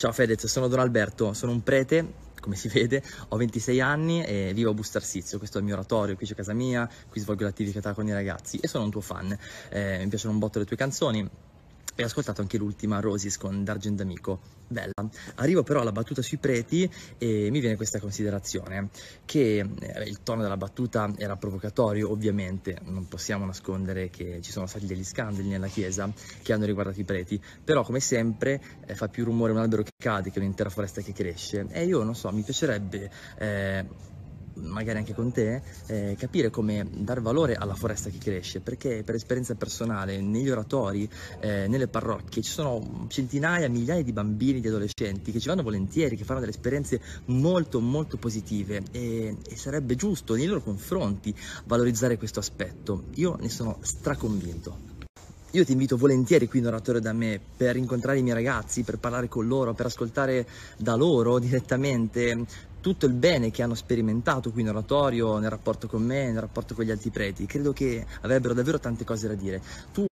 Ciao Fedez, sono Don Alberto, sono un prete, come si vede, ho 26 anni e vivo a Bustarsizio, questo è il mio oratorio, qui c'è casa mia, qui svolgo l'attività con i ragazzi e sono un tuo fan, eh, mi piacciono un botto le tue canzoni, e ascoltato anche l'ultima Rosis con Dargen D'Amico, bella. Arrivo però alla battuta sui preti e mi viene questa considerazione che eh, il tono della battuta era provocatorio ovviamente, non possiamo nascondere che ci sono stati degli scandali nella Chiesa che hanno riguardato i preti, però come sempre eh, fa più rumore un albero che cade che un'intera foresta che cresce e io non so, mi piacerebbe... Eh, magari anche con te, eh, capire come dar valore alla foresta che cresce, perché per esperienza personale negli oratori, eh, nelle parrocchie ci sono centinaia, migliaia di bambini, di adolescenti che ci vanno volentieri, che fanno delle esperienze molto molto positive e, e sarebbe giusto nei loro confronti valorizzare questo aspetto. Io ne sono straconvinto. Io ti invito volentieri qui in oratorio da me per incontrare i miei ragazzi, per parlare con loro, per ascoltare da loro direttamente tutto il bene che hanno sperimentato qui in oratorio, nel rapporto con me, nel rapporto con gli altri preti. Credo che avrebbero davvero tante cose da dire. Tu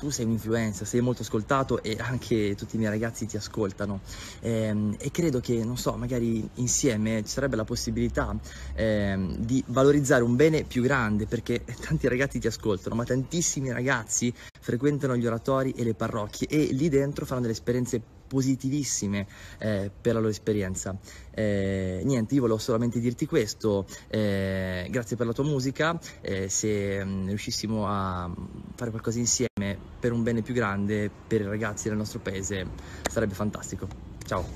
tu sei un influencer, sei molto ascoltato e anche tutti i miei ragazzi ti ascoltano e, ehm, e credo che, non so, magari insieme ci sarebbe la possibilità eh, di valorizzare un bene più grande perché tanti ragazzi ti ascoltano, ma tantissimi ragazzi frequentano gli oratori e le parrocchie e lì dentro fanno delle esperienze positivissime eh, per la loro esperienza. Eh, niente, io volevo solamente dirti questo, eh, grazie per la tua musica, eh, se mh, mm, riuscissimo a fare qualcosa insieme per un bene più grande per i ragazzi del nostro paese sarebbe fantastico. Ciao.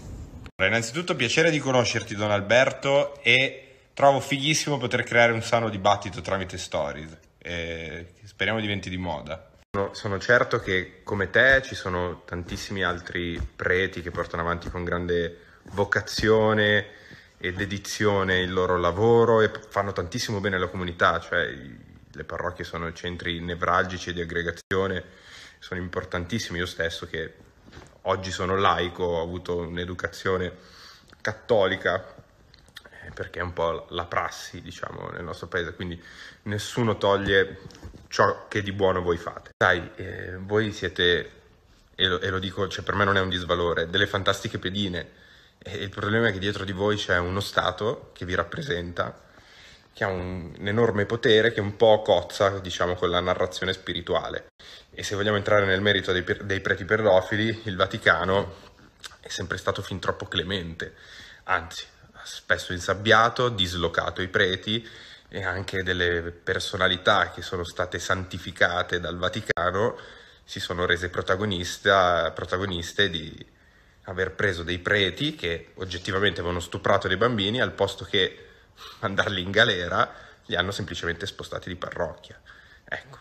Allora, innanzitutto piacere di conoscerti Don Alberto e trovo fighissimo poter creare un sano dibattito tramite stories. Eh, speriamo diventi di moda. Sono certo che come te ci sono tantissimi altri preti che portano avanti con grande vocazione e dedizione il loro lavoro e fanno tantissimo bene alla comunità, cioè le parrocchie sono centri nevralgici di aggregazione, sono importantissimi. Io stesso che oggi sono laico, ho avuto un'educazione cattolica perché è un po' la prassi, diciamo, nel nostro paese, quindi nessuno toglie ciò che di buono voi fate. Sai, eh, voi siete, e lo, e lo dico, cioè per me non è un disvalore, delle fantastiche pedine, e il problema è che dietro di voi c'è uno Stato che vi rappresenta, che ha un, un, enorme potere che un po' cozza, diciamo, con la narrazione spirituale. E se vogliamo entrare nel merito dei, dei preti pedofili, il Vaticano è sempre stato fin troppo clemente, anzi spesso insabbiato, dislocato i preti e anche delle personalità che sono state santificate dal Vaticano si sono rese protagoniste di aver preso dei preti che oggettivamente avevano stuprato dei bambini al posto che mandarli in galera li hanno semplicemente spostati di parrocchia. Ecco.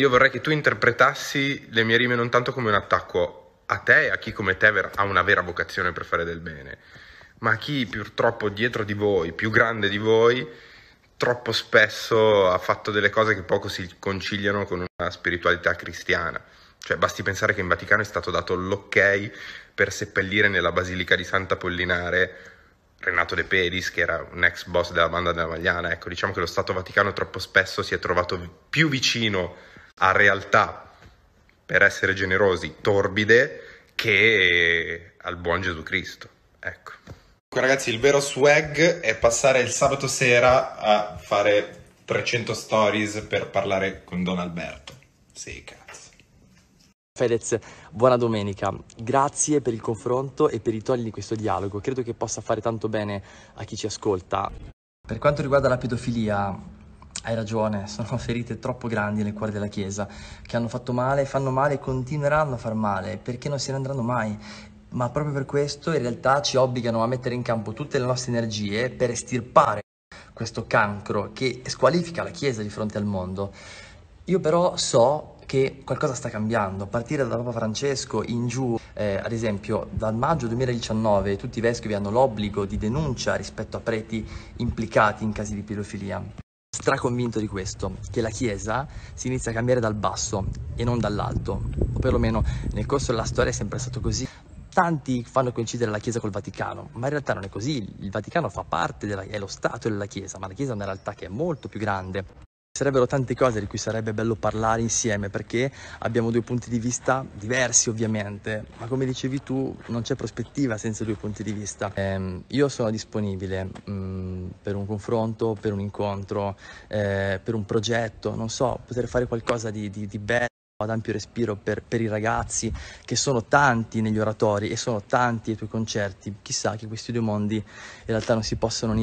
Io vorrei che tu interpretassi le mie rime non tanto come un attacco a te e a chi come te ha una vera vocazione per fare del bene, ma chi purtroppo dietro di voi, più grande di voi, troppo spesso ha fatto delle cose che poco si conciliano con una spiritualità cristiana. Cioè, basti pensare che in Vaticano è stato dato l'ok per seppellire nella Basilica di Santa Pollinare Renato De Pedis, che era un ex boss della banda della Magliana. Ecco, diciamo che lo Stato Vaticano troppo spesso si è trovato più vicino a realtà, per essere generosi, torbide, che al buon Gesù Cristo. Ecco. Ragazzi, il vero swag è passare il sabato sera a fare 300 stories per parlare con Don Alberto. Sì, cazzo. Fedez, buona domenica. Grazie per il confronto e per i togli di questo dialogo. Credo che possa fare tanto bene a chi ci ascolta. Per quanto riguarda la pedofilia, hai ragione, sono ferite troppo grandi nel cuore della Chiesa, che hanno fatto male, fanno male e continueranno a far male, perché non se ne andranno mai ma proprio per questo in realtà ci obbligano a mettere in campo tutte le nostre energie per estirpare questo cancro che squalifica la Chiesa di fronte al mondo. Io però so che qualcosa sta cambiando, a partire da Papa Francesco in giù, eh, ad esempio dal maggio 2019 tutti i vescovi hanno l'obbligo di denuncia rispetto a preti implicati in casi di pedofilia. Straconvinto di questo, che la Chiesa si inizia a cambiare dal basso e non dall'alto, o perlomeno nel corso della storia è sempre stato così tanti fanno coincidere la Chiesa col Vaticano, ma in realtà non è così, il Vaticano fa parte, della, è lo Stato della Chiesa, ma la Chiesa è una realtà che è molto più grande. sarebbero tante cose di cui sarebbe bello parlare insieme perché abbiamo due punti di vista diversi ovviamente, ma come dicevi tu non c'è prospettiva senza due punti di vista. Eh, io sono disponibile mh, mm, per un confronto, per un incontro, eh, per un progetto, non so, poter fare qualcosa di, di, di bello ad ampio respiro per, per, i ragazzi, che sono tanti negli oratori e sono tanti i tuoi concerti. Chissà che questi due mondi in realtà non si possano unire.